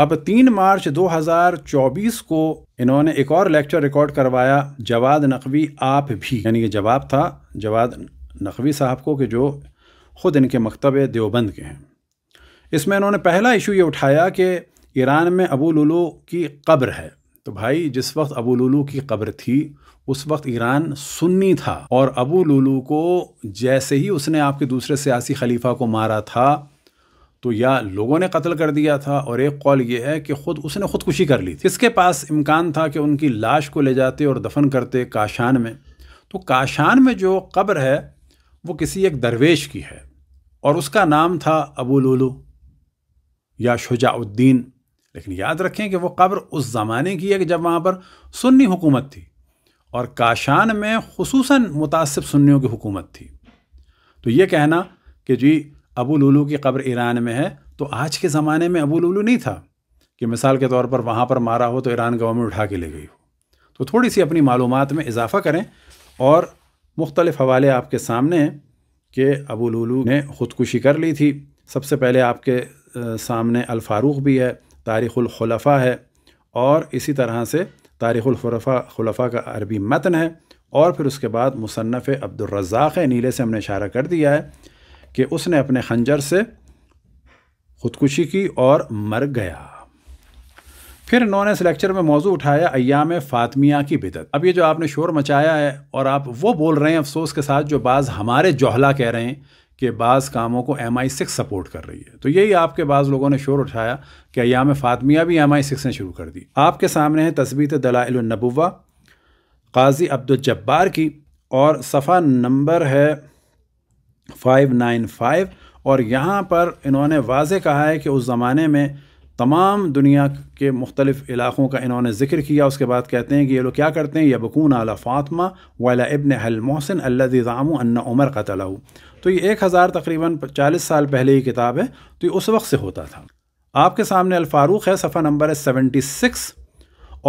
اب تین مارچ دو ہزار چوبیس کو انہوں نے ایک اور لیکچر ریکارڈ کروایا جواد نقوی آپ بھی یعنی یہ جواب تھا جواد نقوی صاحب کو کہ جو خود ان کے مکتب دیوبند کے ہیں اس میں انہوں نے پہلا ایشو یہ اٹھایا کہ ایران میں ابو لولو کی قبر ہے تو بھائی جس وقت ابو لولو کی قبر تھی اس وقت ایران سنی تھا اور ابو لولو کو جیسے ہی اس نے آپ کے دوسرے سیاسی خلیفہ کو مارا تھا تو یا لوگوں نے قتل کر دیا تھا اور ایک قول یہ ہے کہ خود اس نے خودکشی کر لی تھی اس کے پاس امکان تھا کہ ان کی لاش کو لے جاتے اور دفن کرتے کاشان میں تو کاشان میں جو قبر ہے وہ کسی ایک درویش کی ہے اور اس کا نام تھا ابو لولو یا شجاع الدین لیکن یاد رکھیں کہ وہ قبر اس زمانے کی ہے کہ جب وہاں پر سنی حکومت تھی اور کاشان میں خصوصاً متاثر سنیوں کی حکومت تھی تو یہ کہنا کہ جی ابو لولو کی قبر ایران میں ہے تو آج کے زمانے میں ابو لولو نہیں تھا کہ مثال کے طور پر وہاں پر مارا ہو تو ایران گورنمنٹ اٹھا کے لے گئی ہو تو تھوڑی سی اپنی معلومات میں اضافہ کریں اور مختلف حوالے آپ کے سامنے ہیں کہ ابو لولو نے خودکشی کر لی تھی سب سے پہلے آپ کے سامنے الفاروق بھی ہے تاریخ الخلفاء ہے اور اسی طرح سے تاریخ الخلفاء خلفاء کا عربی متن ہے اور پھر اس کے بعد مصنف الرزاق ہے نیلے سے ہم نے اشارہ کر دیا ہے کہ اس نے اپنے خنجر سے خودکشی کی اور مر گیا پھر انہوں نے اس لیکچر میں موضوع اٹھایا ایام فاطمیہ کی بدت اب یہ جو آپ نے شور مچایا ہے اور آپ وہ بول رہے ہیں افسوس کے ساتھ جو بعض ہمارے جوہلا کہہ رہے ہیں کہ بعض کاموں کو ایم آئی سکس سپورٹ کر رہی ہے تو یہی آپ کے بعض لوگوں نے شور اٹھایا کہ ایام فاطمیہ بھی ایم آئی سکس نے شروع کر دی آپ کے سامنے ہیں دلائل النبوہ قاضی عبدالجبار کی اور صفحہ نمبر ہے فائیو نائن فائیو اور یہاں پر انہوں نے واضح کہا ہے کہ اس زمانے میں تمام دنیا کے مختلف علاقوں کا انہوں نے ذکر کیا اس کے بعد کہتے ہیں کہ یہ لوگ کیا کرتے ہیں یبکون علی فاطمہ ولا ابن حل محسن اللہ دِظام ان عمر کا تو یہ ایک ہزار تقریباً چالیس سال پہلے یہ کتاب ہے تو یہ اس وقت سے ہوتا تھا آپ کے سامنے الفاروق ہے صفحہ نمبر ہے سیونٹی سکس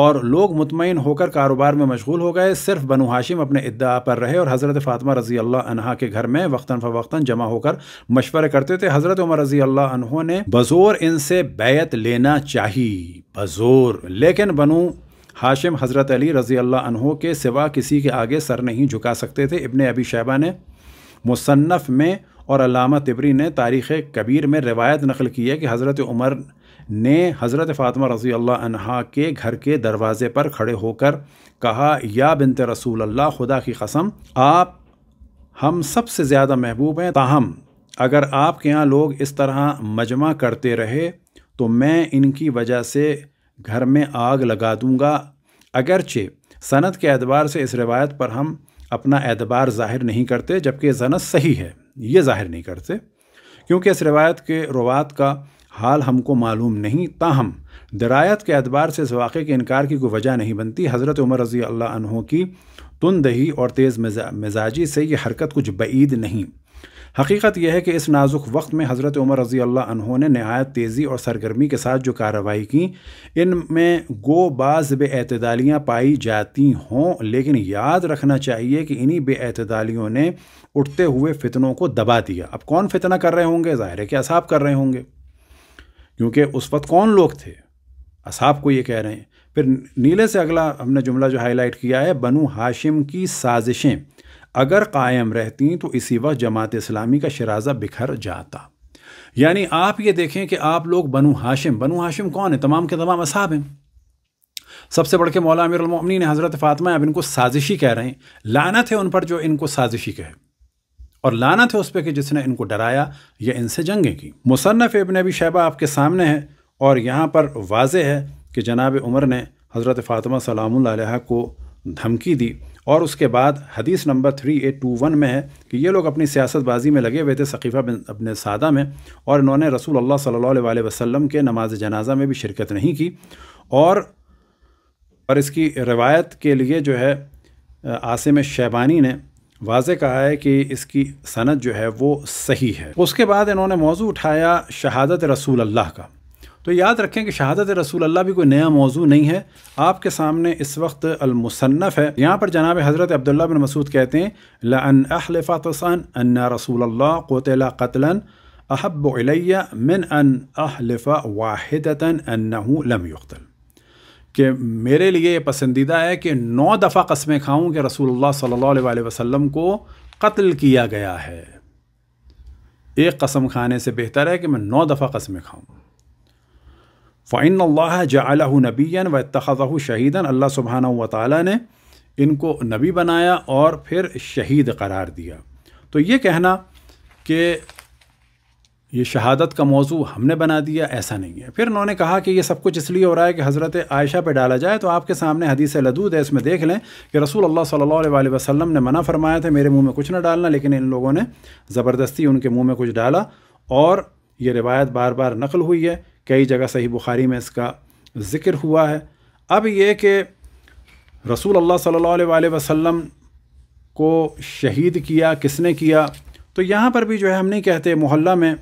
اور لوگ مطمئن ہو کر کاروبار میں مشغول ہو گئے صرف بنو ہاشم اپنے ادعا پر رہے اور حضرت فاطمہ رضی اللہ عنہا کے گھر میں وقتاً فوقتاً جمع ہو کر مشورے کرتے تھے حضرت عمر رضی اللہ عنہ نے بزور ان سے بیعت لینا چاہی بزور لیکن بنو ہاشم حضرت علی رضی اللہ عنہ کے سوا کسی کے آگے سر نہیں جھکا سکتے تھے ابن ابی شیبہ نے مصنف میں اور علامہ طبری نے تاریخ کبیر میں روایت نقل کی ہے کہ حضرت عمر نے حضرت فاطمہ رضی اللہ عنہ کے گھر کے دروازے پر کھڑے ہو کر کہا یا بنت رسول اللہ خدا کی قسم آپ ہم سب سے زیادہ محبوب ہیں تاہم اگر آپ کے ہاں لوگ اس طرح مجمع کرتے رہے تو میں ان کی وجہ سے گھر میں آگ لگا دوں گا اگرچہ صنعت کے اعتبار سے اس روایت پر ہم اپنا اعتبار ظاہر نہیں کرتے جبکہ زنت صنعت صحیح ہے یہ ظاہر نہیں کرتے کیونکہ اس روایت کے روات کا حال ہم کو معلوم نہیں تاہم درایت کے اعتبار سے اس واقعے کے انکار کی کوئی وجہ نہیں بنتی حضرت عمر رضی اللہ عنہ کی تندہی اور تیز مزاجی سے یہ حرکت کچھ بعید نہیں حقیقت یہ ہے کہ اس نازک وقت میں حضرت عمر رضی اللہ عنہ نے نہایت تیزی اور سرگرمی کے ساتھ جو کارروائی کی ان میں گو بعض بے اعتدالیاں پائی جاتی ہوں لیکن یاد رکھنا چاہیے کہ انہی بے اعتدالیوں نے اٹھتے ہوئے فتنوں کو دبا دیا اب کون فتنہ کر رہے ہوں گے ظاہر ہے کہ اصحاب کر رہے ہوں گے کیونکہ اس وقت کون لوگ تھے اصحاب کو یہ کہہ رہے ہیں پھر نیلے سے اگلا ہم نے جملہ جو ہائی لائٹ کیا ہے بنو ہاشم کی سازشیں اگر قائم رہتی تو اسی وقت جماعت اسلامی کا شرازہ بکھر جاتا یعنی آپ یہ دیکھیں کہ آپ لوگ بنو ہاشم بنو ہاشم کون ہیں تمام کے تمام اصحاب ہیں سب سے بڑھ کے مولا مولانین نے حضرت فاطمہ اب ان کو سازشی کہہ رہے ہیں لانت ہے ان پر جو ان کو سازشی کہے اور لانت ہے اس پہ کہ جس نے ان کو ڈرایا یا ان سے جنگیں کی مصنف ابن ابی شیبہ آپ کے سامنے ہے اور یہاں پر واضح ہے کہ جناب عمر نے حضرت فاطمہ سلام علیہ کو دھمکی دی اور اس کے بعد حدیث نمبر 3821 میں ہے کہ یہ لوگ اپنی سیاست بازی میں لگے ہوئے تھے ثقیفہ اپنے سادہ میں اور انہوں نے رسول اللہ صلی اللہ علیہ وسلم کے نماز جنازہ میں بھی شرکت نہیں کی اور اور اس کی روایت کے لیے جو ہے عاصم شیبانی نے واضح کہا ہے کہ اس کی صنعت جو ہے وہ صحیح ہے اس کے بعد انہوں نے موضوع اٹھایا شہادت رسول اللہ کا تو یاد رکھیں کہ شہادت رسول اللہ بھی کوئی نیا موضوع نہیں ہے آپ کے سامنے اس وقت المصنف ہے یہاں پر جناب حضرت عبداللہ بن مسعود کہتے ہیں لَََََََََََنلفاطََََََََََََََََََََََ رسول اللہ قوۃ قتلاَبّیہ منہ واحد کہ میرے یہ پسندیدہ ہے کہ نو دفعہ قسمیں کھاؤں کہ رسول اللہ صلی اللہ علیہ وسلم کو قتل کیا گیا ہے ایک قسم کھانے سے بہتر ہے کہ میں نو دفعہ قسمیں کھاؤں فعین اللہ جا اتخذہ شہیدن اللہ سبحانہ و تعالیٰ نے ان کو نبی بنایا اور پھر شہید قرار دیا تو یہ کہنا کہ یہ شہادت کا موضوع ہم نے بنا دیا ایسا نہیں ہے پھر انہوں نے کہا کہ یہ سب کچھ اس لیے ہو رہا ہے کہ حضرت عائشہ پہ ڈالا جائے تو آپ کے سامنے حدیث لدود ہے اس میں دیکھ لیں کہ رسول اللہ صلی اللہ علیہ وسلم نے منع فرمایا تھا میرے منہ میں کچھ نہ ڈالنا لیکن ان لوگوں نے زبردستی ان کے منہ میں کچھ ڈالا اور یہ روایت بار بار نقل ہوئی ہے کئی جگہ صحیح بخاری میں اس کا ذکر ہوا ہے اب یہ کہ رسول اللہ صلی اللہ علیہ وسلم کو شہید کیا کس نے کیا تو یہاں پر بھی جو ہے ہم نہیں کہتے محلہ میں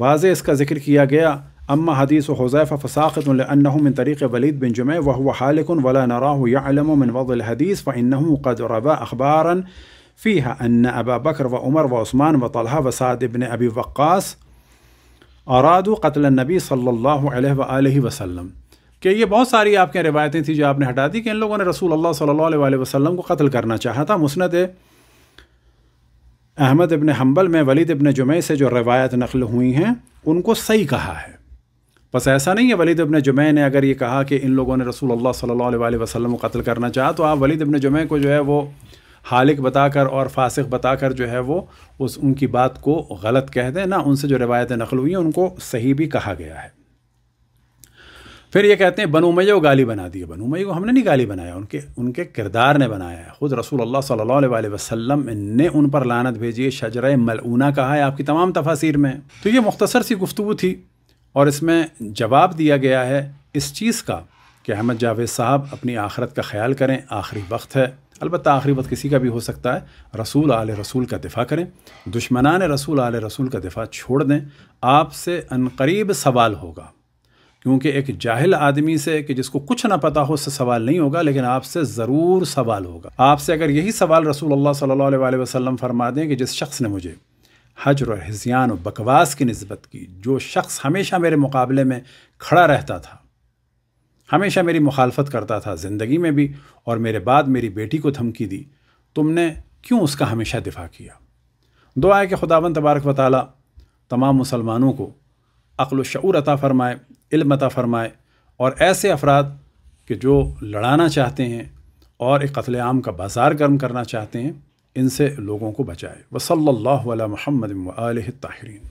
واضح اس کا ذکر کیا گیا اما حدیث و حضیفہ فساخت النّہ من طریق ولید بن جمع و حالکن یا علم و منوض الحديث و انن قربا اخباراً فى حا ان ابا بكر و عمر و عثمان و طلحىٰ ابن ابی وقاص اوراد قتل نبی صلی اللہ علیہ وآلہ وسلم کہ یہ بہت ساری آپ کے روایتیں تھیں جو آپ نے ہٹا دی کہ ان لوگوں نے رسول اللہ صلی اللہ علیہ وآلہ وسلم کو قتل کرنا چاہا تھا مسند احمد ابن حنبل میں ولید ابن جمعہ سے جو روایت نقل ہوئی ہیں ان کو صحیح کہا ہے بس ایسا نہیں ہے ولید ابن جمعہ نے اگر یہ کہا کہ ان لوگوں نے رسول اللہ صلی اللہ علیہ وآلہ وسلم کو قتل کرنا چاہا تو آپ ولید ابن جمعہ کو جو ہے وہ حالق بتا کر اور فاسق بتا کر جو ہے وہ اس ان کی بات کو غلط کہہ دیں نہ ان سے جو روایتیں نقل ہوئی ہیں ان کو صحیح بھی کہا گیا ہے پھر یہ کہتے ہیں بنو میو گالی بنا دیے بنو میو کو ہم نے نہیں گالی بنایا ان کے ان کے کردار نے بنایا ہے خود رسول اللہ صلی اللہ علیہ وسلم نے ان پر لانت بھیجی شجرۂ ملعنا کہا ہے آپ کی تمام تفاصیر میں تو یہ مختصر سی گفتگو تھی اور اس میں جواب دیا گیا ہے اس چیز کا کہ احمد جاوید صاحب اپنی آخرت کا خیال کریں آخری وقت ہے البتہ آخری وقت کسی کا بھی ہو سکتا ہے رسول آل رسول کا دفاع کریں دشمنان رسول آل رسول کا دفاع چھوڑ دیں آپ سے عنقریب سوال ہوگا کیونکہ ایک جاہل آدمی سے کہ جس کو کچھ نہ پتہ ہو اس سے سوال نہیں ہوگا لیکن آپ سے ضرور سوال ہوگا آپ سے اگر یہی سوال رسول اللہ صلی اللہ علیہ وسلم فرما دیں کہ جس شخص نے مجھے حجر اور حزیان و بکواس کی نسبت کی جو شخص ہمیشہ میرے مقابلے میں کھڑا رہتا تھا ہمیشہ میری مخالفت کرتا تھا زندگی میں بھی اور میرے بعد میری بیٹی کو دھمکی دی تم نے کیوں اس کا ہمیشہ دفاع کیا دعا ہے کہ خدا تبارک و تعالیٰ تمام مسلمانوں کو عقل و شعور عطا فرمائے علم عطا فرمائے اور ایسے افراد کہ جو لڑانا چاہتے ہیں اور ایک قتل عام کا بازار گرم کرنا چاہتے ہیں ان سے لوگوں کو بچائے وصلی اللہ علیہ محمد و الطاہرین